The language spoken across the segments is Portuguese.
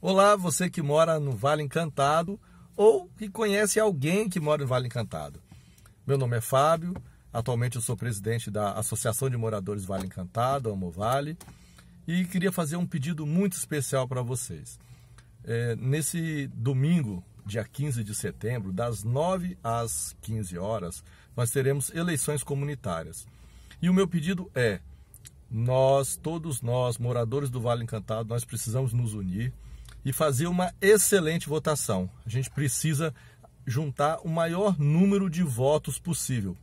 Olá, você que mora no Vale Encantado ou que conhece alguém que mora no Vale Encantado. Meu nome é Fábio, atualmente eu sou presidente da Associação de Moradores Vale Encantado, Amo Vale, e queria fazer um pedido muito especial para vocês. É, nesse domingo, dia 15 de setembro, das 9 às 15 horas, nós teremos eleições comunitárias. E o meu pedido é: nós, todos nós, moradores do Vale Encantado, nós precisamos nos unir e fazer uma excelente votação. A gente precisa juntar o maior número de votos possível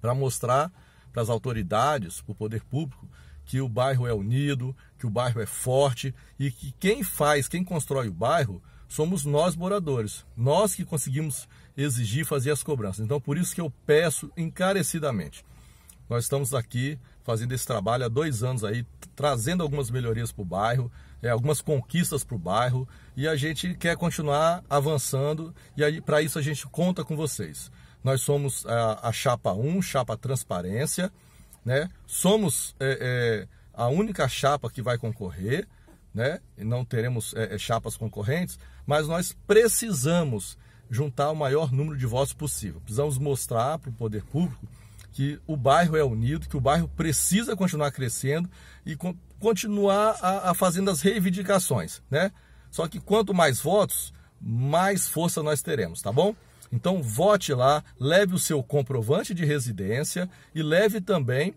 para mostrar para as autoridades, para o poder público, que o bairro é unido, que o bairro é forte e que quem faz, quem constrói o bairro, somos nós moradores, nós que conseguimos exigir fazer as cobranças. Então, por isso que eu peço encarecidamente nós estamos aqui fazendo esse trabalho há dois anos aí, trazendo algumas melhorias para o bairro, é, algumas conquistas para o bairro e a gente quer continuar avançando e aí para isso a gente conta com vocês. Nós somos a, a chapa 1, chapa transparência, né? Somos é, é, a única chapa que vai concorrer, né? Não teremos é, é, chapas concorrentes, mas nós precisamos juntar o maior número de votos possível. Precisamos mostrar para o poder público que o bairro é unido, que o bairro precisa continuar crescendo e continuar a, a fazendo as reivindicações, né? Só que quanto mais votos, mais força nós teremos, tá bom? Então vote lá, leve o seu comprovante de residência e leve também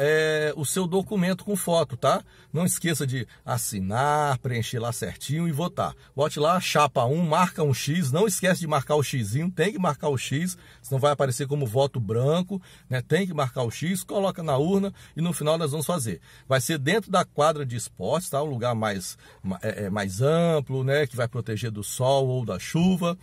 é, o seu documento com foto, tá? Não esqueça de assinar, preencher lá certinho e votar. Bote lá chapa 1, marca um X, não esquece de marcar o Xzinho, tem que marcar o X, senão vai aparecer como voto branco, né? Tem que marcar o X, coloca na urna e no final nós vamos fazer. Vai ser dentro da quadra de esportes, tá? Um lugar mais, é, é, mais amplo, né? Que vai proteger do sol ou da chuva.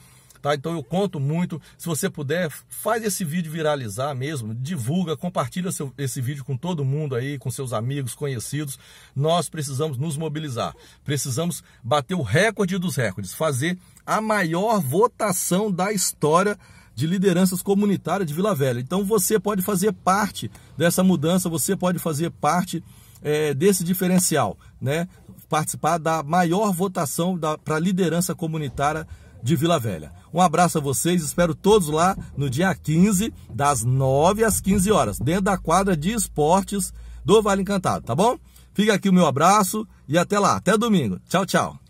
Tá? Então eu conto muito. Se você puder, faz esse vídeo viralizar mesmo, divulga, compartilha seu, esse vídeo com todo mundo aí, com seus amigos, conhecidos. Nós precisamos nos mobilizar. Precisamos bater o recorde dos recordes, fazer a maior votação da história de lideranças comunitárias de Vila Velha. Então você pode fazer parte dessa mudança, você pode fazer parte é, desse diferencial, né? Participar da maior votação para liderança comunitária de Vila Velha. Um abraço a vocês, espero todos lá no dia 15, das 9 às 15 horas, dentro da quadra de esportes do Vale Encantado, tá bom? Fica aqui o meu abraço e até lá, até domingo. Tchau, tchau.